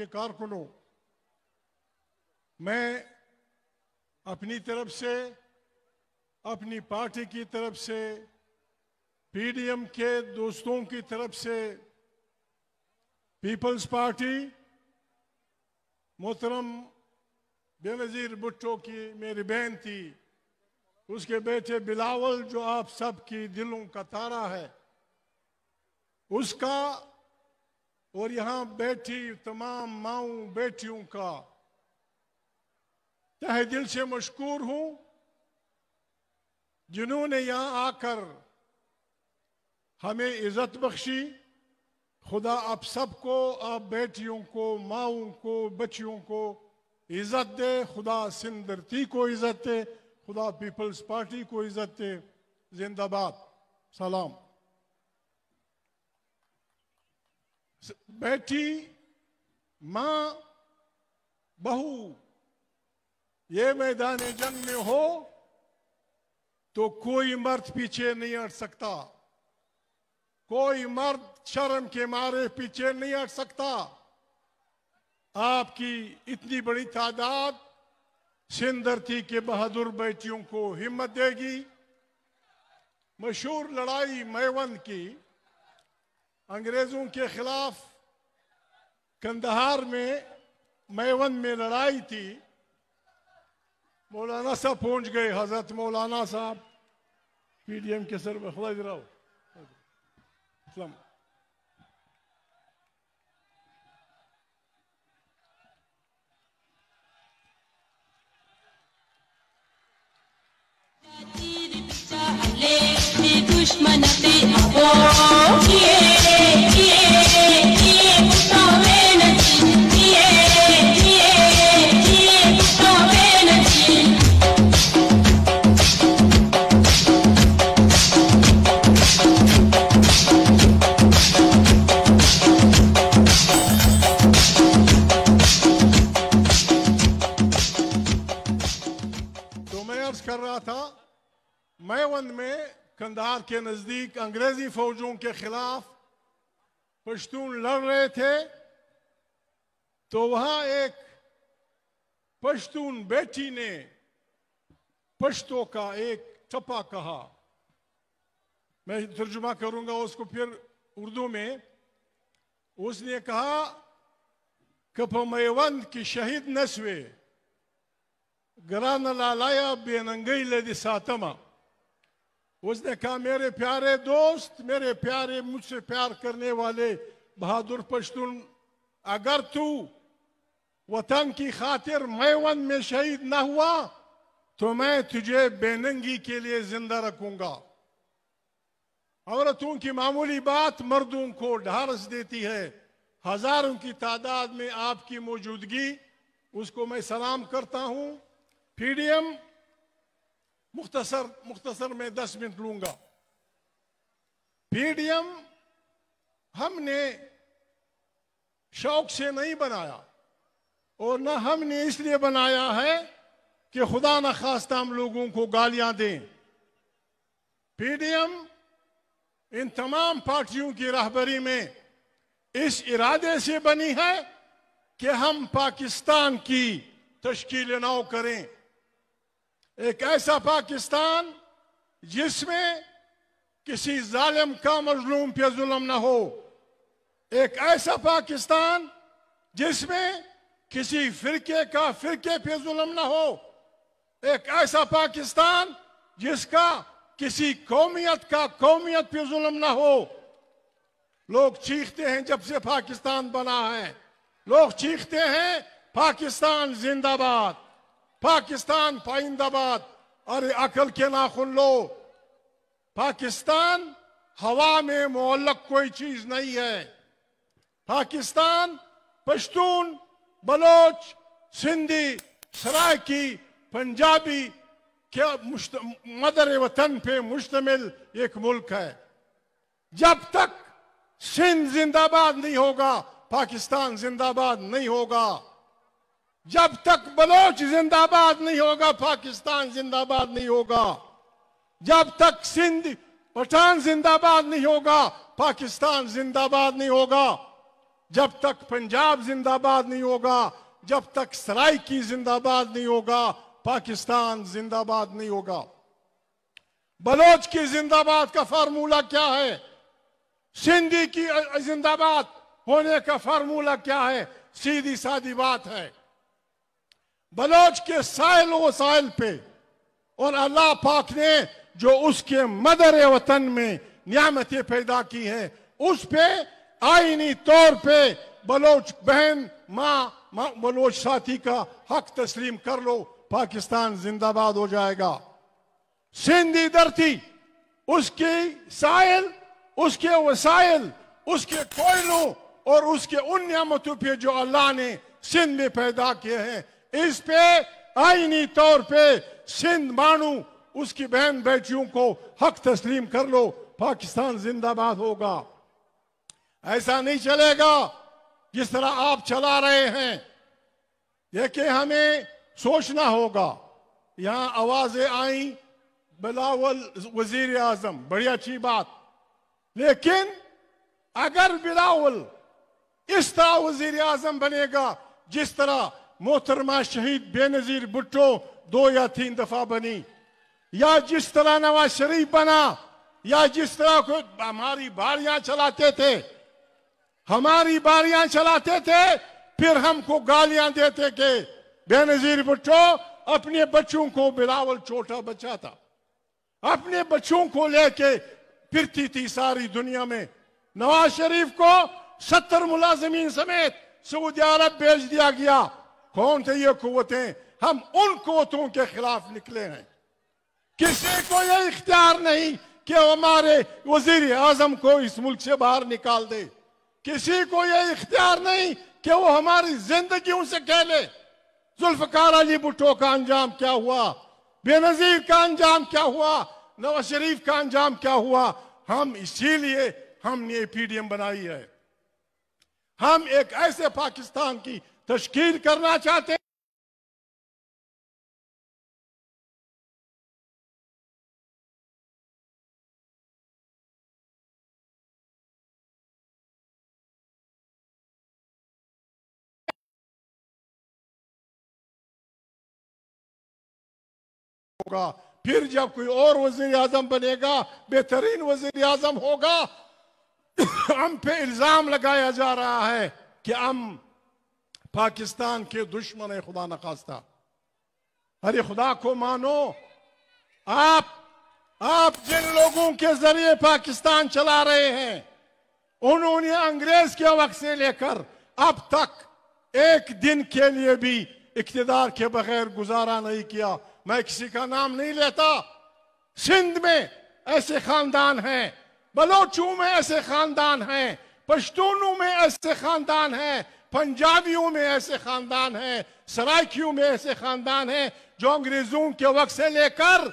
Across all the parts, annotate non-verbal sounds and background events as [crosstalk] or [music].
के कारकुनों मैं अपनी तरफ से अपनी पार्टी की तरफ से पीडीएम के दोस्तों की तरफ से पीपल्स पार्टी मोहतरम बेनजीर भुट्टो की मेरी बहन थी उसके बेटे बिलावल जो आप सबकी दिलों का तारा है उसका और यहां बैठी तमाम माओ बेटियों का तहे दिल से मशकूर हूं जिन्होंने यहां आकर हमें इज्जत बख्शी खुदा आप सबको आप बेटियों को माओ को बच्चियों को इज्जत दे खुदा सिंदरती को इज्जत दे खुदा पीपल्स पार्टी को इज्जत दे जिंदाबाद सलाम बेटी मां बहू ये मैदान जंग में हो तो कोई मर्द पीछे नहीं हट सकता कोई मर्द शर्म के मारे पीछे नहीं हट सकता आपकी इतनी बड़ी तादाद सिंदरती के बहादुर बेटियों को हिम्मत देगी मशहूर लड़ाई मेवंद की अंग्रेजों के खिलाफ कंदहार में मेवन में लड़ाई थी मौलाना साहब पहुंच गए हजरत मौलाना साहब पीडीएम के सर अखलाज दुश्मन बिहार के नज़दीक अंग्रेजी फौजों के खिलाफ पश्तून लड़ रहे थे तो वहां एक पश्तून बेटी ने पश्तों का एक टपा कहा मैं तर्जुमा करूंगा उसको फिर उर्दू में उसने कहा कपमयवंत की शहीद नस्वे गरान लालाया बेनंगई लदि सातमा उसने कहा मेरे प्यारे दोस्त मेरे प्यारे मुझसे प्यार करने वाले बहादुर पश्तून अगर तू वतन की खातिर मैवन में शहीद ना हुआ तो मैं तुझे बेनंगी के लिए जिंदा रखूंगा औरतों की मामूली बात मर्दों को ढारस देती है हजारों की तादाद में आपकी मौजूदगी उसको मैं सलाम करता हूं पीडीएम मुख्तसर मुख्तसर में दस मिनट लूंगा पीडीएम हमने शौक से नहीं बनाया और न हमने इसलिए बनाया है कि खुदा न खास्ता हम लोगों को गालियां दें पीडीएम इन तमाम पार्टियों की राहबरी में इस इरादे से बनी है कि हम पाकिस्तान की तश्कील नाव करें एक ऐसा पाकिस्तान जिसमें किसी जालिम का मजलूम पे जुलम ना हो एक ऐसा पाकिस्तान जिसमें किसी फिरके का फिरके पे जुलम ना हो एक ऐसा पाकिस्तान जिसका किसी कौमियत का कौमियत पे जुल्म ना हो लोग चीखते हैं जब से पाकिस्तान बना है लोग चीखते हैं पाकिस्तान जिंदाबाद पाकिस्तान पाइंदाबाद अरे अकल के नाखुन लो पाकिस्तान हवा में मोहलक कोई चीज नहीं है पाकिस्तान पश्तून बलोच सिंधी सराकी पंजाबी क्या मदर वतन पे मुश्तमिल एक मुल्क है जब तक सिंध जिंदाबाद नहीं होगा पाकिस्तान जिंदाबाद नहीं होगा जब तक बलोच जिंदाबाद नहीं होगा पाकिस्तान जिंदाबाद नहीं होगा जब तक सिंध पठान जिंदाबाद नहीं होगा पाकिस्तान जिंदाबाद नहीं होगा जब तक पंजाब जिंदाबाद नहीं होगा जब तक सराय की जिंदाबाद नहीं होगा पाकिस्तान जिंदाबाद नहीं होगा बलोच की जिंदाबाद का फार्मूला क्या है सिंधी की जिंदाबाद होने का फार्मूला क्या है सीधी सादी बात है बलोच के साइल व साइल पे और अल्लाह पाक ने जो उसके मदर वतन में नियामतें पैदा की हैं उस पे आईनी तौर पे बलोच बहन माँ मा, बलोच साथी का हक तस्लीम कर लो पाकिस्तान जिंदाबाद हो जाएगा सिंधी धरती उसकी साइल उसके वसाइल उसके कोयलों और उसके उन नियामतों पे जो अल्लाह ने सिंध में पैदा किए हैं इस पे आईनी तौर पे सिंध मानू उसकी बहन बेटियों को हक तस्लीम कर लो पाकिस्तान जिंदाबाद होगा ऐसा नहीं चलेगा जिस तरह आप चला रहे हैं देखिए हमें सोचना होगा यहां आवाजें आई बिलावल वजीर आजम बड़ी अच्छी बात लेकिन अगर बिलावल इस तरह वजीर आजम बनेगा जिस तरह मोहतरमा शहीद बेनजीर भुट्टो दो या तीन दफा बनी या जिस तरह नवाज शरीफ बना या जिस तरह को हमारी बारियां चलाते थे हमारी बारियां चलाते थे फिर हमको गालियां देते के बेनजीर भुट्टो अपने बच्चों को बिलावल छोटा बच्चा था अपने बच्चों को लेके फिरती थी सारी दुनिया में नवाज शरीफ को सत्तर मुलाजमीन समेत सऊदी अरब भेज दिया गया कौन से ये कुतें हम उन कुतों के खिलाफ निकले हैं किसी को यह इख्तियार नहीं कि हमारे वजीर आजम को इस मुल्क से बाहर निकाल दे किसी को यह इख्तियार नहीं कि वो हमारी जिंदगी से कह ले जुल्फकार अली भुट्टो का अंजाम क्या हुआ बेनजीर का अंजाम क्या हुआ नवाज शरीफ का अंजाम क्या हुआ हम इसीलिए हमने पीडीएम बनाई है हम एक ऐसे पाकिस्तान की तश्कील करना चाहते होगा फिर जब कोई और वजीर आजम बनेगा बेहतरीन वजीर आजम होगा [coughs] हम पे इल्जाम लगाया जा रहा है कि हम पाकिस्तान के दुश्मन है खुदा नखास्ता अरे खुदा को मानो आप आप जिन लोगों के जरिए पाकिस्तान चला रहे हैं उन्होंने अंग्रेज के वक्त से लेकर अब तक एक दिन के लिए भी इकतदार के बगैर गुजारा नहीं किया मैं किसी का नाम नहीं लेता सिंध में ऐसे खानदान हैं बलोचू में ऐसे खानदान हैं पश्तूनों में ऐसे खानदान हैं पंजाबियों में ऐसे खानदान हैं सराखियों में ऐसे खानदान हैं जो अंग्रेजों के वक्त से लेकर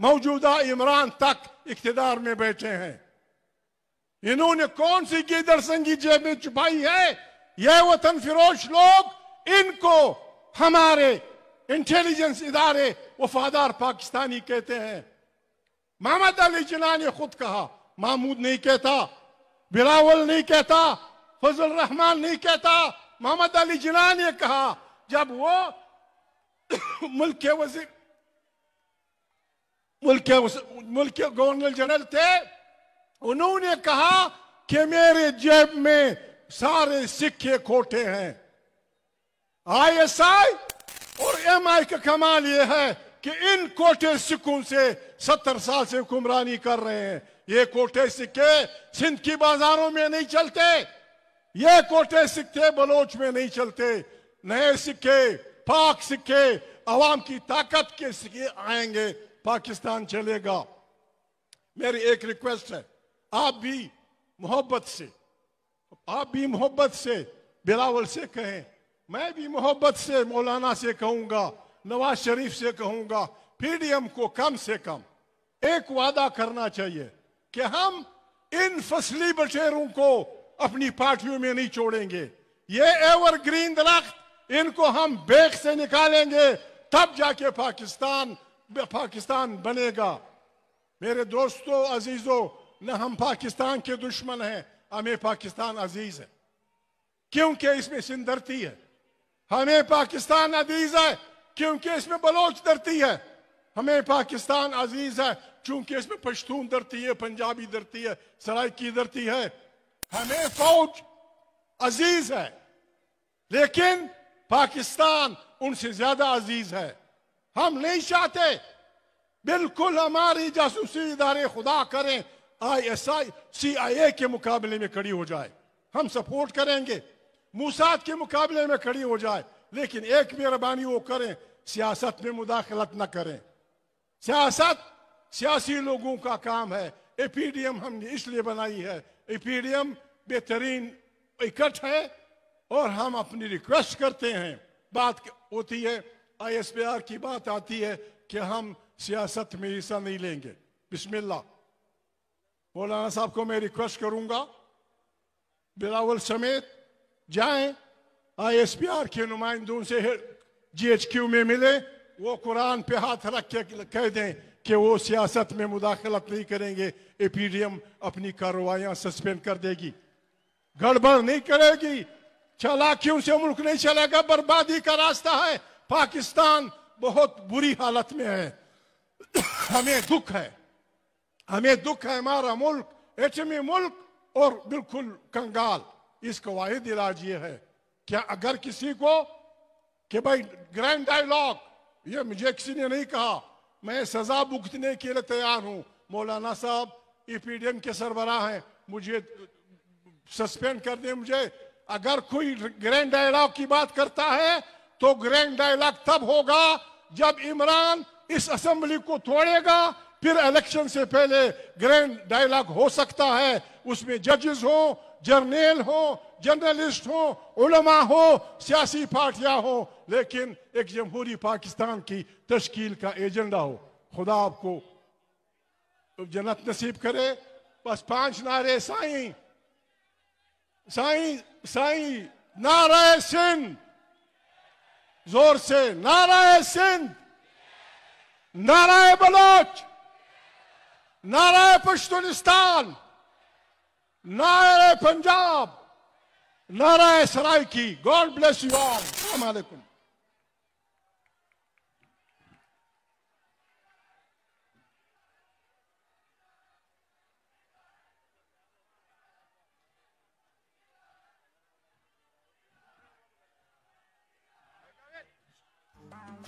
मौजूदा इमरान तक इकतदार में बैठे हैं इन्होंने कौन सी गीदर संगी जेब में छुपाई है यह वतन फिरोश लोग इनको हमारे इंटेलिजेंस इदारे वफादार पाकिस्तानी कहते हैं मोहम्मद अली जिना ने खुद कहा महमूद नहीं कहता बिलावल नहीं कहता फजल रहमान नहीं कहता मोहम्मद अली जिना ने कहा जब वो [coughs] मुल्क के वजीर मुल्क के मुल्क के गवर्नर जनरल थे उन्होंने कहा कि मेरे जेब में सारे सिक्के खोटे हैं आईएसआई और एमआई का कमाल यह है कि इन कोटे सिक्कों से सत्तर साल से हुक्मरानी कर रहे हैं ये कोटे सिक्के सिंध की बाजारों में नहीं चलते ये कोटे सिक्के बलोच में नहीं चलते नए सिक्के पाक सिक्के अवाम की ताकत के सिक्के आएंगे पाकिस्तान चलेगा मेरी एक रिक्वेस्ट है आप भी मोहब्बत से आप भी मोहब्बत से बिलावल से कहें मैं भी मोहब्बत से मौलाना से कहूंगा नवाज शरीफ से कहूंगा पीडीएम को कम से कम एक वादा करना चाहिए कि हम इन फसली बटेरों को अपनी पार्टियों में नहीं छोड़ेंगे ये एवरग्रीन दरख्त इनको हम बेख से निकालेंगे तब जाके पाकिस्तान पाकिस्तान बनेगा मेरे दोस्तों अजीजों न हम पाकिस्तान के दुश्मन हैं हमें पाकिस्तान अजीज है क्योंकि इसमें सिंध धरती है हमें पाकिस्तान अजीज है क्योंकि इसमें बलोच धरती है हमें पाकिस्तान अजीज है क्योंकि इसमें पश्तून धरती है पंजाबी धरती है सराइकी धरती है हमें फौज अजीज है लेकिन पाकिस्तान उनसे ज्यादा अजीज है हम नहीं चाहते बिल्कुल हमारी जासूसी इदारे खुदा करें आई आई एस सी आई ए के मुकाबले में खड़ी हो जाए हम सपोर्ट करेंगे मुसाद के मुकाबले में खड़ी हो जाए लेकिन एक मेहरबानी वो करें सियासत में मुदाखलत न करें सियासत सियासी लोगों का काम है एपीडीएम हमने इसलिए बनाई है इपीडियम बेहतरीन इकट है और हम अपनी रिक्वेस्ट करते हैं बात होती है आईएसपीआर की बात आती है कि हम सियासत में हिस्सा नहीं लेंगे बिस्मिल्ला मौलाना साहब को मैं रिक्वेस्ट करूंगा बिलावल समेत जाएं आईएसपीआर के नुमाइंदों से जीएचक्यू में मिले वो कुरान पे हाथ रख के कह दें कि वो सियासत में मुदाखलत नहीं करेंगे एपीडीएम अपनी कार्रवाइयां सस्पेंड कर देगी गड़बड़ नहीं करेगी चालाकियों से मुल्क नहीं चलेगा बर्बादी का रास्ता है पाकिस्तान बहुत बुरी हालत में है हमें दुख है हमें दुख है हमारा मुल्क एटमी मुल्क और बिल्कुल कंगाल इसका वाहिद इलाज ये है क्या अगर किसी को कि भाई ग्रैंड डायलॉग ये मुझे किसी ने नहीं कहा मैं सजा भुगतने के लिए तैयार हूं मौलाना साहब ईपीडीएम e के सरबरा हैं मुझे सस्पेंड करने मुझे अगर कोई ग्रैंड डायलॉग की बात करता है तो ग्रैंड डायलॉग तब होगा जब इमरान इस असेंबली को तोड़ेगा फिर इलेक्शन से पहले ग्रैंड डायलॉग हो सकता है उसमें जजेस हों जर्नेल हो जर्नलिस्ट हो उलमा हो सियासी पार्टियां हो लेकिन एक जमहूरी पाकिस्तान की तश्कील का एजेंडा हो खुदा आपको तो जन्नत नसीब करे बस पांच नारे साई साई साई नारा सिंह जोर से नारा सिंह नारा बलोच नारा पश्तुनिस्तान नारे पंजाब नाराय सराय की गॉड ब्लेस यू ऑल अलैकुम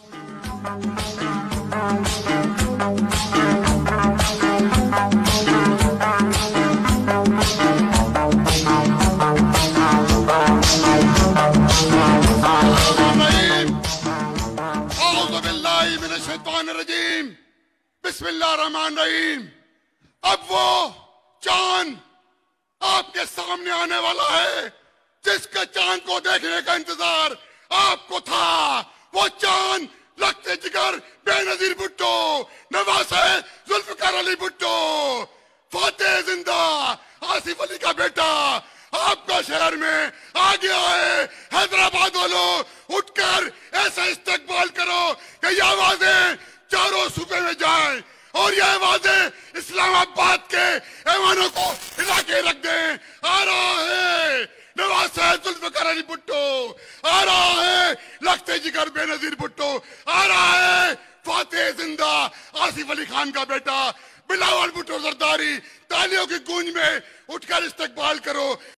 Thank you. रजीम रहमान रहीम अब वो चांद आपके सामने आने वाला है जिसके चांद को देखने का इंतजार आपको था वो चांद लगते जिगर बेनजीर भुट्टो नवासे जुल्फिकार अली भुट्टो फातेह जिंदा आसिफ अली का बेटा आपका शहर में आगे आए हैदराबाद वालों उठकर ऐसा इस्तकबाल करो कि ये आवाजें चारों सूबे में जाए और ये आवाजें इस्लामाबाद के ऐवानों को इलाके रख दे आ रहा है नवाज साहब जुल्फिकार अली भुट्टो आ रहा है लगते जिगर बेनजीर भुट्टो आ रहा है फातेह जिंदा आसिफ अली खान का बेटा बिलावल भुट्टो सरदारी तालियों की गूंज में उठकर इस्तकबाल करो